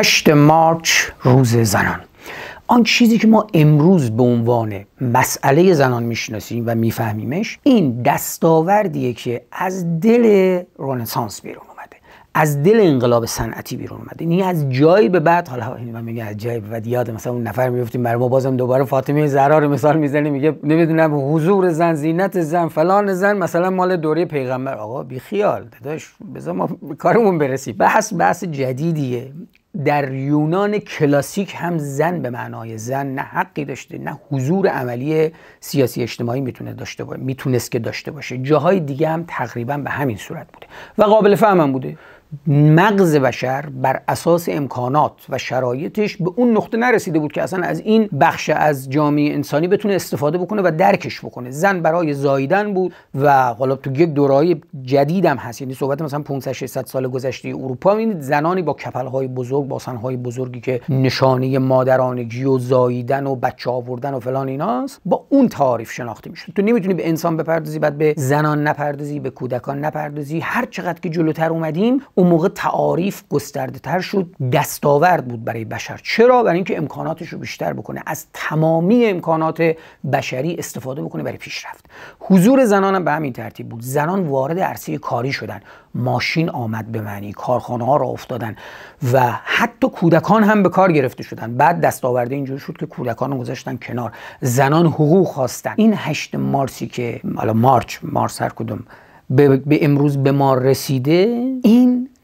8 مارچ روز زنان آن چیزی که ما امروز به عنوان مسئله زنان میشناسیم و میفهمیمش این دستاوردیه که از دل رنسانس بیرون اومده از دل انقلاب صنعتی بیرون اومده این یعنی از جایی به بعد حالا من میگه از جای به بعد یاد مثلا اون نفر میفتیم برای ما بازم دوباره فاطمه زهرا رو مثال میزنه میگه نمیدونم حضور زن زینت زن فلان زن مثلا مال دوره پیغمبر آقا بی خیال داداش بذار ما کارمون برسیم بحث بحث جدیدیه در یونان کلاسیک هم زن به معنای زن نه حقی داشته نه حضور عملی سیاسی اجتماعی میتونه داشته باشه میتونست که داشته باشه جاهای دیگه هم تقریبا به همین صورت بوده و قابل فهم بوده مغز بشر بر اساس امکانات و شرایطش به اون نقطه نرسیده بود که اصلا از این بخش از جامعه انسانی بتونه استفاده بکنه و درکش بکنه زن برای زاییدن بود و حالا تو یک دورای جدیدم هست یعنی صحبت مثلا 500 600 سال گذشته اروپا این زنانی با کپلهای بزرگ با باسنهای بزرگی که نشانه مادرانگی و زایدن و بچه آوردن و فلان ایناست با اون تعاریف شناخته میشد تو نمیتونی به انسان بپردازی بعد به زنان نپردازی به کودکان نپردازی هر چقدر که جلوتر اومدیم اون موقع تعاریف گسترده تر شد دستاورد بود برای بشر چرا برای اینکه امکاناتش رو بیشتر بکنه از تمامی امکانات بشری استفاده بکنه برای پیشرفت حضور زنان هم به همین ترتیب بود زنان وارد عرصه کاری شدن ماشین آمد به معنی کارخانه ها را افتادن و حتی کودکان هم به کار گرفته شدن بعد دستاورده اینجور شد که کودکان رو گذاشتن کنار زنان حقوق خواستن این هشت مارسی که حالا مارچ مارس هر کدوم به, امروز به ما رسیده این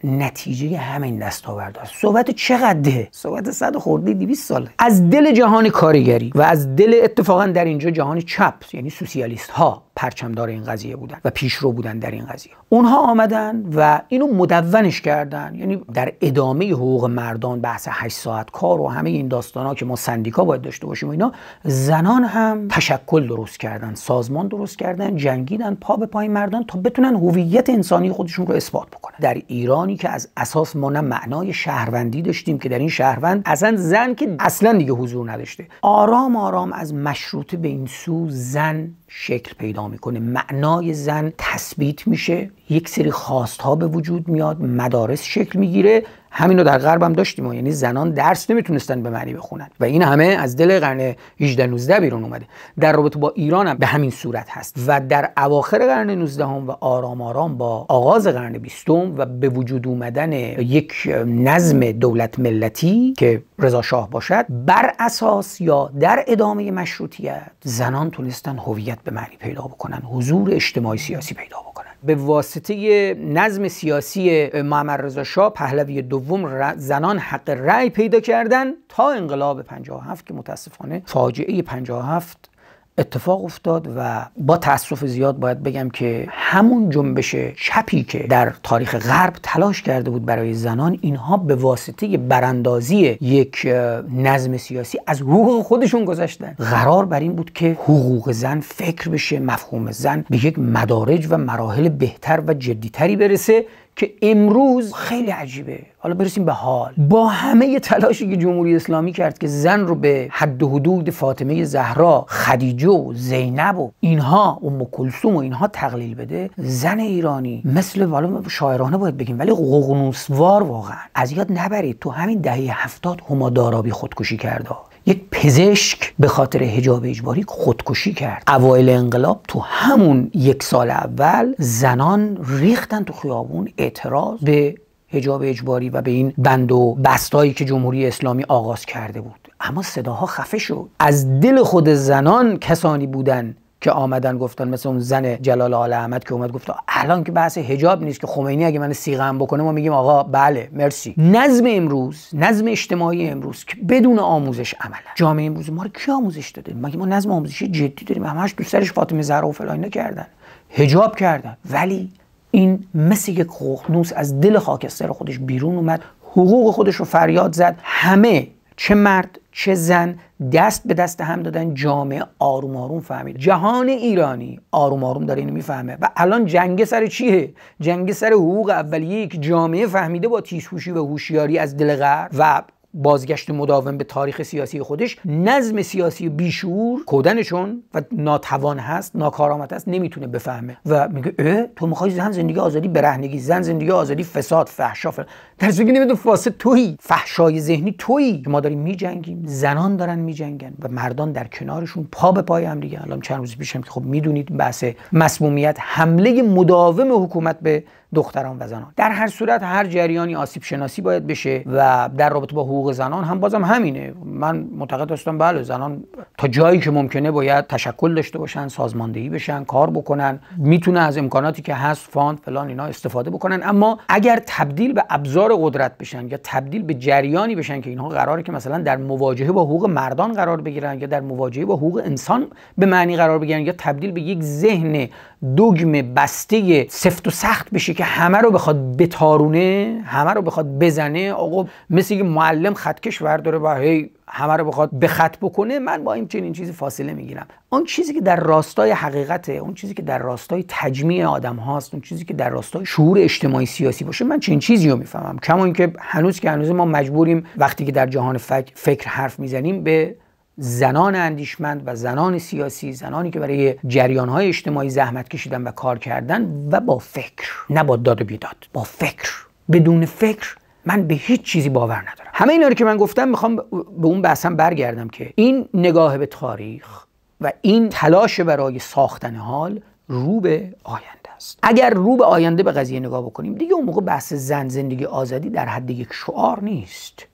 نتیجه همین دستاورد است صحبت چقدره صحبت صد خورده 200 ساله از دل جهان کارگری و از دل اتفاقا در اینجا جهان چپ یعنی سوسیالیست ها پرچمدار این قضیه بودن و پیشرو بودن در این قضیه اونها آمدن و اینو مدونش کردن یعنی در ادامه حقوق مردان بحث 8 ساعت کار و همه این داستان ها که ما سندیکا باید داشته باشیم و اینا زنان هم تشکل درست کردن سازمان درست کردن جنگیدن پا به پای مردان تا بتونن هویت انسانی خودشون رو اثبات بکنن در ایران که از اساس ما نه معنای شهروندی داشتیم که در این شهروند اصلا زن که اصلا دیگه حضور نداشته آرام آرام از مشروطه به این سو زن شکل پیدا میکنه معنای زن تثبیت میشه یک سری خواست ها به وجود میاد مدارس شکل میگیره همین رو در غرب هم داشتیم و یعنی زنان درس نمیتونستن به معنی بخونن و این همه از دل قرن 18 19 بیرون اومده در رابطه با ایران هم به همین صورت هست و در اواخر قرن 19 هم و آرام آرام با آغاز قرن 20 و به وجود اومدن یک نظم دولت ملتی که رضا شاه باشد بر اساس یا در ادامه مشروطیت زنان تونستن هویت به معنی پیدا بکنن حضور اجتماعی سیاسی پیدا بکنن به واسطه نظم سیاسی محمد رضا شاه پهلوی دوم زنان حق رأی پیدا کردن تا انقلاب 57 که متاسفانه فاجعه 57 اتفاق افتاد و با تاسف زیاد باید بگم که همون جنبش چپی که در تاریخ غرب تلاش کرده بود برای زنان اینها به واسطه براندازی یک نظم سیاسی از حقوق خودشون گذشتن قرار بر این بود که حقوق زن فکر بشه مفهوم زن به یک مدارج و مراحل بهتر و جدیتری برسه که امروز خیلی عجیبه حالا برسیم به حال با همه تلاشی که جمهوری اسلامی کرد که زن رو به حد و حدود فاطمه زهرا خدیجه و زینب و اینها ام کلسوم و اینها تقلیل بده زن ایرانی مثل والا شاعرانه باید بگیم ولی ققنوسوار واقعا از یاد نبرید تو همین دهه هفتاد هما خودکشی کرده یک پزشک به خاطر حجاب اجباری خودکشی کرد اوایل انقلاب تو همون یک سال اول زنان ریختن تو خیابون اعتراض به حجاب اجباری و به این بند و بستایی که جمهوری اسلامی آغاز کرده بود اما صداها خفه شد از دل خود زنان کسانی بودن که آمدن گفتن مثل اون زن جلال آل احمد که اومد گفت الان که بحث حجاب نیست که خمینی اگه من سیغم بکنه ما میگیم آقا بله مرسی نظم امروز نظم اجتماعی امروز که بدون آموزش عملا جامعه امروز ما رو کی آموزش داده مگه ما نظم آموزشی جدی داریم همش تو سرش فاطمه زهرا و فلان کردن حجاب کردن ولی این مثل یک ققنوس از دل خاکستر خودش بیرون اومد حقوق خودش رو فریاد زد همه چه مرد چه زن دست به دست هم دادن جامعه آروم آروم فهمید جهان ایرانی آروم آروم داره اینو میفهمه و الان جنگ سر چیه جنگ سر حقوق اولیه یک جامعه فهمیده با تیزهوشی و هوشیاری از دل غرب و بازگشت مداوم به تاریخ سیاسی خودش نظم سیاسی بیشور کودنشون و ناتوان هست ناکارآمد هست نمیتونه بفهمه و میگه اه تو میخوای زن زندگی آزادی برهنگی زن زندگی آزادی فساد فحشا فر... در صورتی نمیدون فاسد تویی فحشای ذهنی تویی ما داریم میجنگیم زنان دارن میجنگن و مردان در کنارشون پا به پای هم دیگه الان چند روز پیشم که خب میدونید بحث مسمومیت حمله مداوم حکومت به دختران و زنان در هر صورت هر جریانی آسیب شناسی باید بشه و در رابطه با حقوق زنان هم بازم همینه من معتقد هستم بله زنان تا جایی که ممکنه باید تشکل داشته باشن سازماندهی بشن کار بکنن میتونه از امکاناتی که هست فاند فلان اینا استفاده بکنن اما اگر تبدیل به ابزار قدرت بشن یا تبدیل به جریانی بشن که اینها قراره که مثلا در مواجهه با حقوق مردان قرار بگیرن یا در مواجهه با حقوق انسان به معنی قرار بگیرن یا تبدیل به یک ذهن دگم بسته سفت و سخت بشه که همه رو بخواد بتارونه همه رو بخواد بزنه آقا مثل که معلم خطکش ورداره و هی همه رو بخواد به خط بکنه من با این چنین چیزی فاصله میگیرم اون چیزی که در راستای حقیقته اون چیزی که در راستای تجمیع آدم هاست اون چیزی که در راستای شعور اجتماعی سیاسی باشه من چنین چیزی رو میفهمم کما اینکه هنوز که هنوز ما مجبوریم وقتی که در جهان فکر حرف میزنیم به زنان اندیشمند و زنان سیاسی زنانی که برای جریانهای اجتماعی زحمت کشیدن و کار کردن و با فکر نه با داد و بیداد با فکر بدون فکر من به هیچ چیزی باور ندارم همه اینا رو که من گفتم میخوام به اون بحثم برگردم که این نگاه به تاریخ و این تلاش برای ساختن حال رو به آینده است اگر رو به آینده به قضیه نگاه بکنیم دیگه اون موقع بحث زن زندگی آزادی در حد یک شعار نیست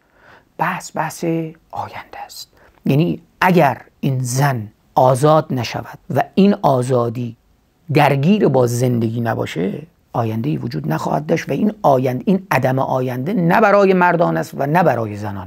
بحث بحث آینده است یعنی اگر این زن آزاد نشود و این آزادی درگیر با زندگی نباشه آینده وجود نخواهد داشت و این آیند، این عدم آینده نه برای مردان است و نه برای زنان